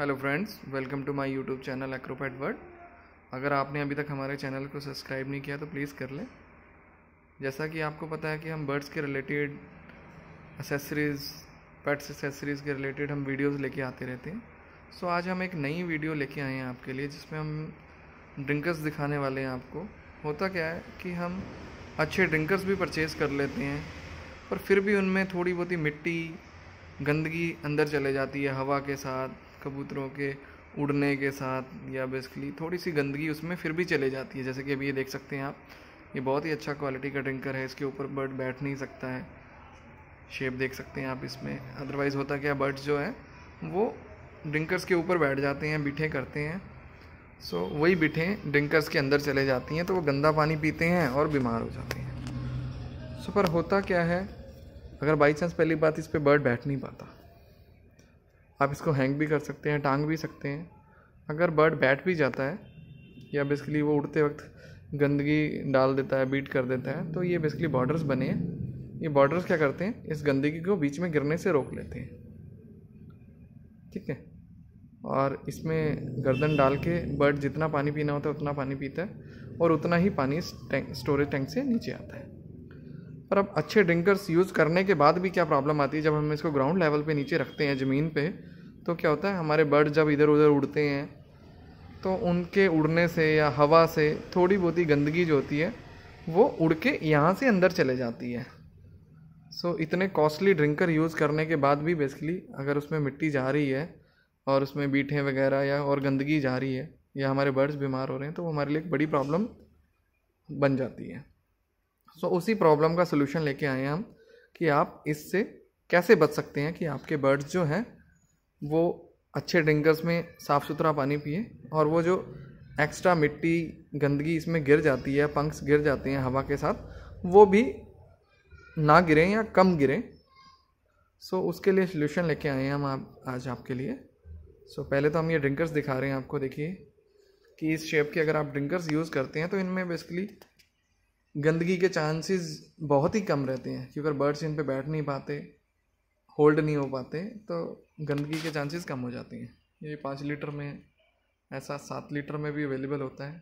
hello friends welcome to my YouTube channel acrobat word अगर आपने अभी तक हमारे चैनल को सब्सक्राइब नहीं किया तो प्लीज़ कर लें जैसा कि आपको पता है कि हम बर्ड्स के रिलेटेड एसेसरीज़ पेट्स एसेसरीज़ के रिलेटेड हम वीडियोस लेके आते रहते हैं सो आज हम एक नई वीडियो लेके आए हैं आपके लिए जिसमें हम ड्रिंकर्स दिखाने वाले हैं आपको होता क्या है कि हम अच्छे ड्रिंकर्स भी परचेज़ कर लेते हैं पर फिर भी उनमें थोड़ी बहुत ही मिट्टी गंदगी अंदर चले जाती है हवा के साथ कबूतरों के उड़ने के साथ या बेसिकली थोड़ी सी गंदगी उसमें फिर भी चले जाती है जैसे कि अभी ये देख सकते हैं आप ये बहुत ही अच्छा क्वालिटी का ड्रिंकर है इसके ऊपर बर्ड बैठ नहीं सकता है शेप देख सकते हैं आप इसमें अदरवाइज़ होता क्या बर्ड्स जो है वो ड्रिंकर्स के ऊपर बैठ जाते हैं बिठे करते हैं सो so, वही बिठे ड्रिंकर्स के अंदर चले जाती हैं तो वो गंदा पानी पीते हैं और बीमार हो जाते हैं सो so, पर होता क्या है अगर बाई चांस पहली बात इस पर बर्ड बैठ नहीं पाता आप इसको हैंग भी कर सकते हैं टांग भी सकते हैं अगर बर्ड बैठ भी जाता है या बेसिकली वो उड़ते वक्त गंदगी डाल देता है बीट कर देता है तो ये बेसिकली बॉर्डर्स बने हैं ये बॉर्डर्स क्या करते हैं इस गंदगी को बीच में गिरने से रोक लेते हैं ठीक है और इसमें गर्दन डाल के बर्ड जितना पानी पीना होता है उतना पानी पीता है और उतना ही पानी स्टोरेज टैंक से नीचे आता है पर अब अच्छे ड्रिंकर्स यूज़ करने के बाद भी क्या प्रॉब्लम आती है जब हम इसको ग्राउंड लेवल पे नीचे रखते हैं ज़मीन पे तो क्या होता है हमारे बर्ड जब इधर उधर उड़ते हैं तो उनके उड़ने से या हवा से थोड़ी बहुत ही गंदगी जो होती है वो उड़ के यहाँ से अंदर चले जाती है सो so, इतने कॉस्टली ड्रिंकर यूज़ करने के बाद भी बेसिकली अगर उसमें मिट्टी जा रही है और उसमें बीठें वगैरह या और गंदगी जा रही है या हमारे बर्ड्स बीमार हो रहे हैं तो वो हमारे लिए एक बड़ी प्रॉब्लम बन जाती है सो so, उसी प्रॉब्लम का सोल्यूशन लेके आए हैं हम कि आप इससे कैसे बच सकते हैं कि आपके बर्ड्स जो हैं वो अच्छे ड्रिंकर्स में साफ़ सुथरा पानी पिए और वो जो एक्स्ट्रा मिट्टी गंदगी इसमें गिर जाती है पंक्स गिर जाते हैं हवा के साथ वो भी ना गिरें या कम गिरें सो so, उसके लिए सोल्यूशन लेके आए हैं हम आप आज आपके लिए सो so, पहले तो हम ये ड्रिंकर्स दिखा रहे हैं आपको देखिए कि इस शेप के अगर आप ड्रिंकर्स यूज़ करते हैं तो इनमें बेसिकली गंदगी के चांसेस बहुत ही कम रहते हैं क्योंकि बर्ड्स इन पे बैठ नहीं पाते होल्ड नहीं हो पाते तो गंदगी के चांसेस कम हो जाते हैं ये पाँच लीटर में ऐसा सात लीटर में भी अवेलेबल होता है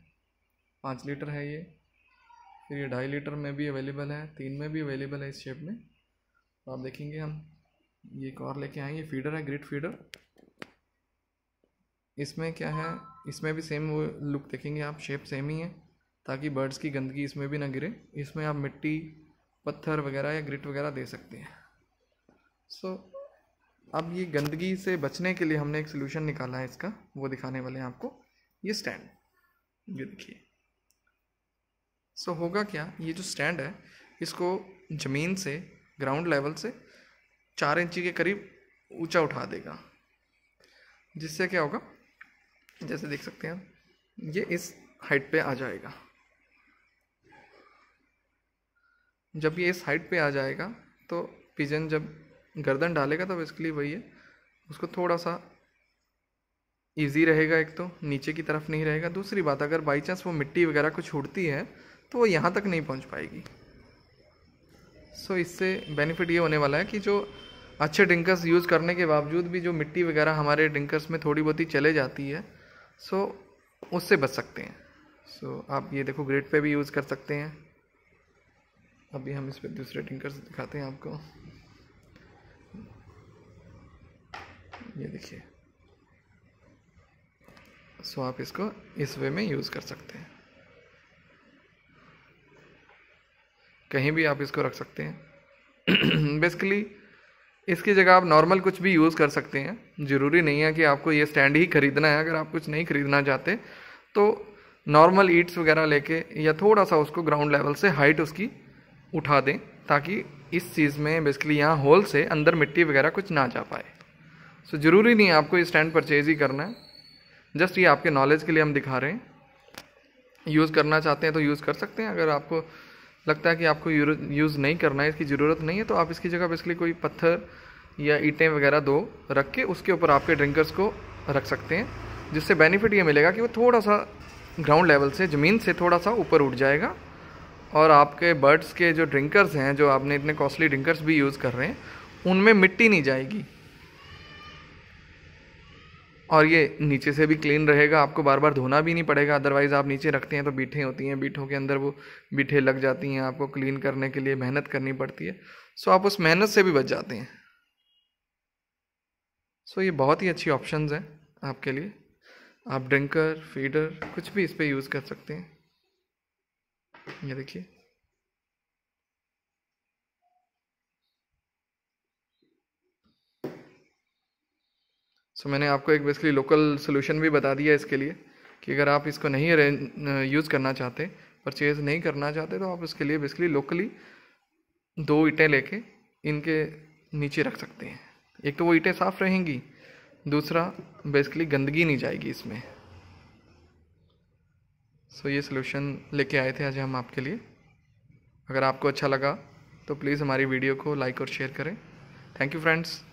पाँच लीटर है ये फिर ये ढाई लीटर में भी अवेलेबल है तीन में भी अवेलेबल है इस शेप में तो आप देखेंगे हम ये एक और लेके आएंगे ये फीडर है ग्रिट फीडर इसमें क्या है इसमें भी सेम वो लुक देखेंगे आप शेप सेम ही है ताकि बर्ड्स की गंदगी इसमें भी ना गिरे इसमें आप मिट्टी पत्थर वगैरह या ग्रिट वगैरह दे सकते हैं सो so, अब ये गंदगी से बचने के लिए हमने एक सोल्यूशन निकाला है इसका वो दिखाने वाले हैं आपको ये स्टैंड ये देखिए सो so, होगा क्या ये जो स्टैंड है इसको ज़मीन से ग्राउंड लेवल से चार इंची के करीब ऊंचा उठा देगा जिससे क्या होगा जैसे देख सकते हैं ये इस हाइट पे आ जाएगा जब ये इस हाइट पे आ जाएगा तो पिजन जब गर्दन डालेगा तो बेसिकली वही है उसको थोड़ा सा इजी रहेगा एक तो नीचे की तरफ नहीं रहेगा दूसरी बात अगर बाई चांस वो मिट्टी वगैरह कुछ छूटती है तो वो यहाँ तक नहीं पहुँच पाएगी सो so, इससे बेनिफिट ये होने वाला है कि जो अच्छे ड्रिंकर्स यूज़ करने के बावजूद भी जो मिट्टी वगैरह हमारे ड्रिंकर्स में थोड़ी बहुत ही चले जाती है सो so, उससे बच सकते हैं सो so, आप ये देखो ग्रेड पे भी यूज़ कर सकते हैं अभी हम इस पर दूसरे टिंकर से दिखाते हैं आपको ये देखिए सो आप इसको इस वे में यूज़ कर सकते हैं कहीं भी आप इसको रख सकते हैं बेसिकली इसकी जगह आप नॉर्मल कुछ भी यूज़ कर सकते हैं ज़रूरी नहीं है कि आपको ये स्टैंड ही ख़रीदना है अगर आप कुछ नहीं ख़रीदना चाहते तो नॉर्मल ईट्स वगैरह लेके या थोड़ा सा उसको ग्राउंड लेवल से हाइट उसकी उठा दें ताकि इस चीज़ में बेसिकली यहाँ होल से अंदर मिट्टी वगैरह कुछ ना जा पाए सो so, ज़रूरी नहीं आपको स्टैंड परचेज ही करना है जस्ट ये आपके नॉलेज के लिए हम दिखा रहे हैं यूज़ करना चाहते हैं तो यूज़ कर सकते हैं अगर आपको लगता है कि आपको यूज़ नहीं करना है इसकी ज़रूरत नहीं है तो आप इसकी जगह बेसिकली कोई पत्थर या ईटें वगैरह दो रख के उसके ऊपर आपके ड्रिंकर्स को रख सकते हैं जिससे बेनिफिट ये मिलेगा कि वो थोड़ा सा ग्राउंड लेवल से ज़मीन से थोड़ा सा ऊपर उठ जाएगा और आपके बर्ड्स के जो ड्रिंकर्स हैं जो आपने इतने कॉस्टली ड्रिंकर्स भी यूज़ कर रहे हैं उनमें मिट्टी नहीं जाएगी और ये नीचे से भी क्लीन रहेगा आपको बार बार धोना भी नहीं पड़ेगा अदरवाइज़ आप नीचे रखते हैं तो बीठें होती हैं बीठों के अंदर वो बीठें लग जाती हैं आपको क्लीन करने के लिए मेहनत करनी पड़ती है सो आप उस मेहनत से भी बच जाते हैं सो ये बहुत ही अच्छी ऑप्शंस हैं आपके लिए आप ड्रिंकर फीडर कुछ भी इस पर यूज़ कर सकते हैं ये देखिए सो so, मैंने आपको एक बेसिकली लोकल सोल्यूशन भी बता दिया इसके लिए कि अगर आप इसको नहीं यूज़ करना चाहते परचेज़ नहीं करना चाहते तो आप इसके लिए बेसिकली लोकली दो ईटें लेके इनके नीचे रख सकते हैं एक तो वो ईटें साफ़ रहेंगी दूसरा बेसिकली गंदगी नहीं जाएगी इसमें सो ये सोल्यूशन लेके आए थे आज हम आपके लिए अगर आपको अच्छा लगा तो प्लीज़ हमारी वीडियो को लाइक और शेयर करें थैंक यू फ्रेंड्स